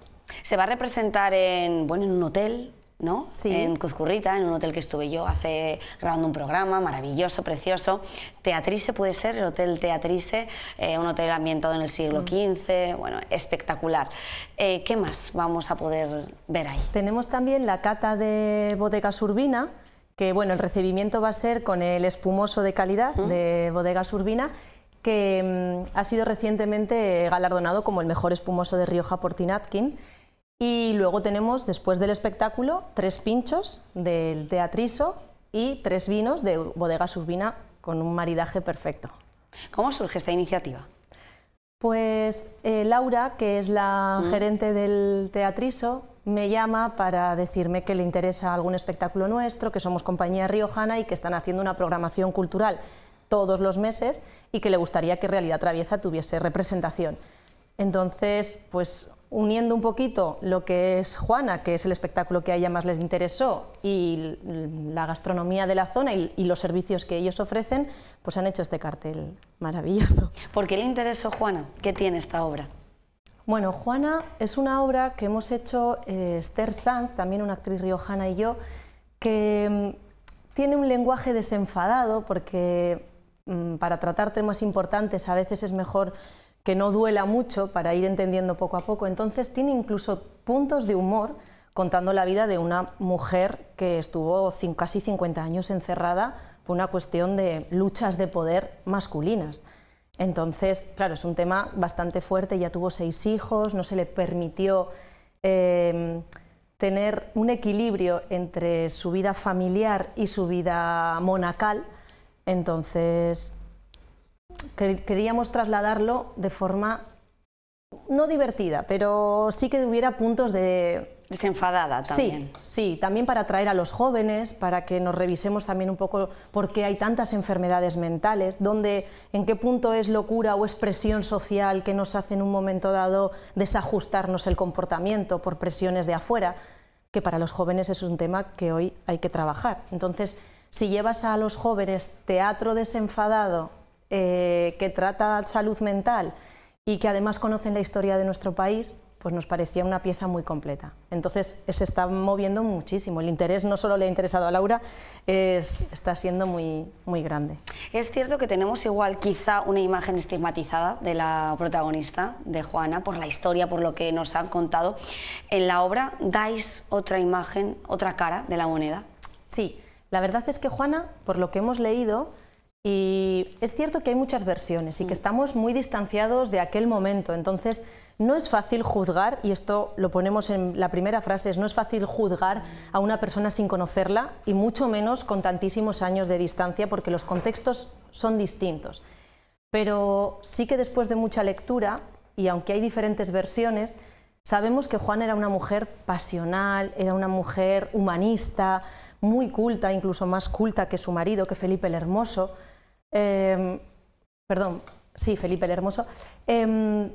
Se va a representar en, bueno, en un hotel, ¿no? En Cuzcurrita, en un hotel que estuve yo hace grabando un programa maravilloso, precioso. Teatrice puede ser, el Hotel Teatrice, eh, un hotel ambientado en el siglo XV, mm. bueno, espectacular. Eh, ¿Qué más vamos a poder ver ahí? Tenemos también la cata de bodegas urbina, que bueno, el recibimiento va a ser con el espumoso de calidad de bodegas urbina que mm, ha sido recientemente galardonado como el mejor espumoso de Rioja por Tinatkin. Y luego tenemos, después del espectáculo, tres pinchos del Teatriso y tres vinos de Bodega Subvina con un maridaje perfecto. ¿Cómo surge esta iniciativa? Pues eh, Laura, que es la mm. gerente del Teatriso, me llama para decirme que le interesa algún espectáculo nuestro, que somos compañía riojana y que están haciendo una programación cultural todos los meses y que le gustaría que Realidad Traviesa tuviese representación. Entonces, pues uniendo un poquito lo que es Juana, que es el espectáculo que a ella más les interesó, y la gastronomía de la zona y, los servicios que ellos ofrecen, pues han hecho este cartel maravilloso. ¿Por qué le interesó Juana? ¿Qué tiene esta obra? Bueno, Juana es una obra que hemos hecho eh, Esther Sanz, también una actriz riojana y yo, que mm, tiene un lenguaje desenfadado porque mm, para tratar temas importantes a veces es mejor que no duela mucho para ir entendiendo poco a poco. Entonces tiene incluso puntos de humor contando la vida de una mujer que estuvo casi 50 años encerrada por una cuestión de luchas de poder masculinas. Entonces, claro, es un tema bastante fuerte, ya tuvo seis hijos, no se le permitió em, tener un equilibrio entre su vida familiar y su vida monacal. Entonces, queríamos trasladarlo de forma no divertida, pero sí que hubiera puntos de... Desenfadada también. Sí, también para atraer a los jóvenes, para que nos revisemos también un poco por qué hay tantas enfermedades mentales, dónde, en qué punto es locura o es presión social que nos hace en un momento dado desajustarnos el comportamiento por presiones de afuera, que para los jóvenes es un tema que hoy hay que trabajar. Entonces, si llevas a los jóvenes teatro desenfadado eh, que trata salud mental y que además conocen la historia de nuestro país, pues nos parecía una pieza muy completa. Entonces se está moviendo muchísimo. El interés no solo le ha interesado a Laura, está siendo muy, muy grande. Es cierto que tenemos igual quizá una imagen estigmatizada de la protagonista, de Juana, por la historia, por lo que nos han contado. En la obra dais otra imagen, otra cara de la moneda. Sí, la verdad es que Juana, por lo que hemos leído, y es cierto que hay muchas versiones y que mm. estamos muy distanciados de aquel momento, entonces no es fácil juzgar, y esto lo ponemos en la primera frase, es no es fácil juzgar a una persona sin conocerla y mucho menos con tantísimos años de distancia porque los contextos son distintos. Pero sí que después de mucha lectura, y aunque hay diferentes versiones, sabemos que Juan era una mujer pasional, era una mujer humanista, muy culta, incluso más culta que su marido, que Felipe el Hermoso, Em, perdón, sí, Felipe el Hermoso. Em,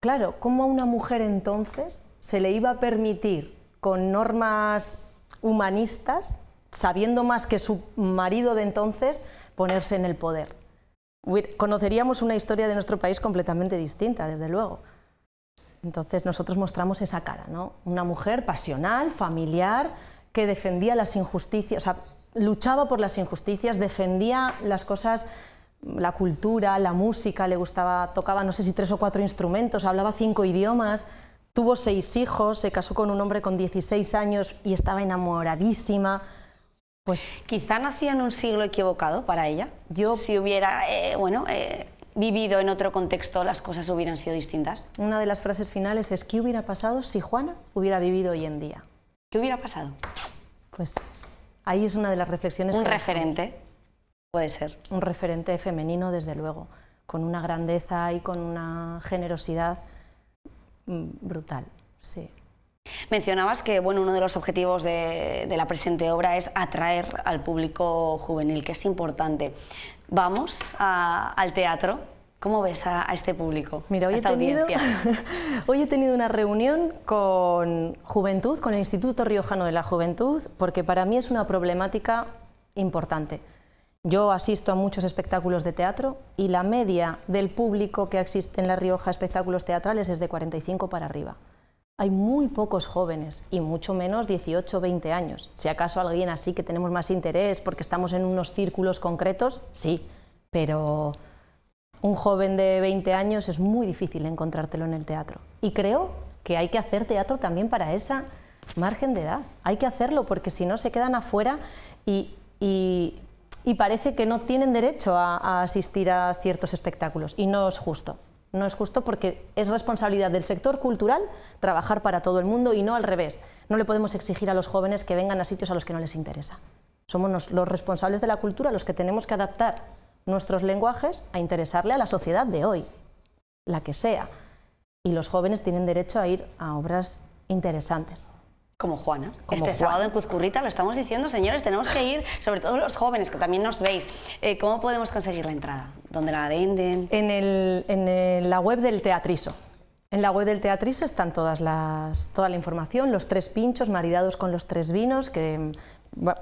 claro, ¿cómo a una mujer entonces se le iba a permitir con normas humanistas, sabiendo más que su marido de entonces, ponerse en el poder? Conoceríamos una historia de nuestro país completamente distinta, desde luego. Entonces nosotros mostramos esa cara, ¿no? Una mujer pasional, familiar, que defendía las injusticias, luchaba por las injusticias, defendía las cosas la cultura, la música, le gustaba, tocaba no sé si tres o cuatro instrumentos, hablaba cinco idiomas, tuvo seis hijos, se casó con un hombre con 16 años y estaba enamoradísima. Pues quizá nacía en un siglo equivocado para ella. Yo si hubiera, eh, eh, vivido en otro contexto, las cosas hubieran sido distintas. Una de las frases finales es ¿qué hubiera pasado si Juana hubiera vivido hoy en día? ¿Qué hubiera pasado? Pues ahí es una de las reflexiones. Un referente, puede ser. Un referente femenino, desde luego, con una grandeza y con una generosidad mm, brutal, sí. Mencionabas que bueno, uno de los objetivos de, la presente obra es atraer al público juvenil, que es importante. ¿Vamos al teatro? ¿Cómo ves a, este público? Mira, hoy, he tenido, hoy he tenido una reunión con Juventud, con el Instituto Riojano de la Juventud, porque para mí es una problemática importante. Yo asisto a muchos espectáculos de teatro y la media del público que existe en La Rioja a espectáculos teatrales es de 45 para arriba. Hay muy pocos jóvenes y mucho menos 18 o 20 años. Si acaso alguien así que tenemos más interés porque estamos en unos círculos concretos, sí, pero un joven de 20 años es muy difícil encontrártelo en el teatro. Y creo que hay que hacer teatro también para esa margen de edad. Hay que hacerlo porque si no se quedan afuera y, parece que no tienen derecho a asistir a ciertos espectáculos. Y no es justo. No es justo porque es responsabilidad del sector cultural trabajar para todo el mundo y no al revés. No le podemos exigir a los jóvenes que vengan a sitios a los que no les interesa. Somos los responsables de la cultura los que tenemos que adaptar nuestros lenguajes a interesarle a la sociedad de hoy, la que sea. Y los jóvenes tienen derecho a ir a obras interesantes. Como Juana. este sábado en Cuzcurrita lo estamos diciendo, señores, tenemos que ir, sobre todo los jóvenes que también nos veis. Eh, ¿Cómo podemos conseguir la entrada? ¿Dónde la venden? En, la web del Teatriso. En la web del Teatriso están todas las, toda la información, los tres pinchos maridados con los tres vinos, que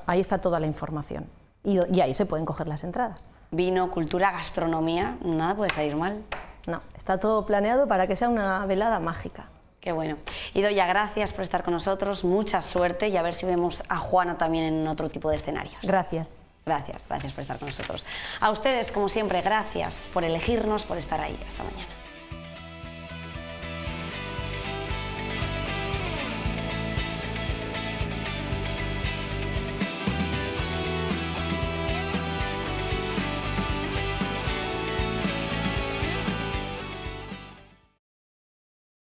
ahí está toda la información. Y, y ahí se pueden coger las entradas vino, cultura, gastronomía, nada puede salir mal. No, está todo planeado para que sea una velada mágica. Qué bueno. Y ya gracias por estar con nosotros, mucha suerte y a ver si vemos a Juana también en otro tipo de escenarios. Gracias. Gracias, gracias por estar con nosotros. A ustedes, como siempre, gracias por elegirnos, por estar ahí. Hasta mañana.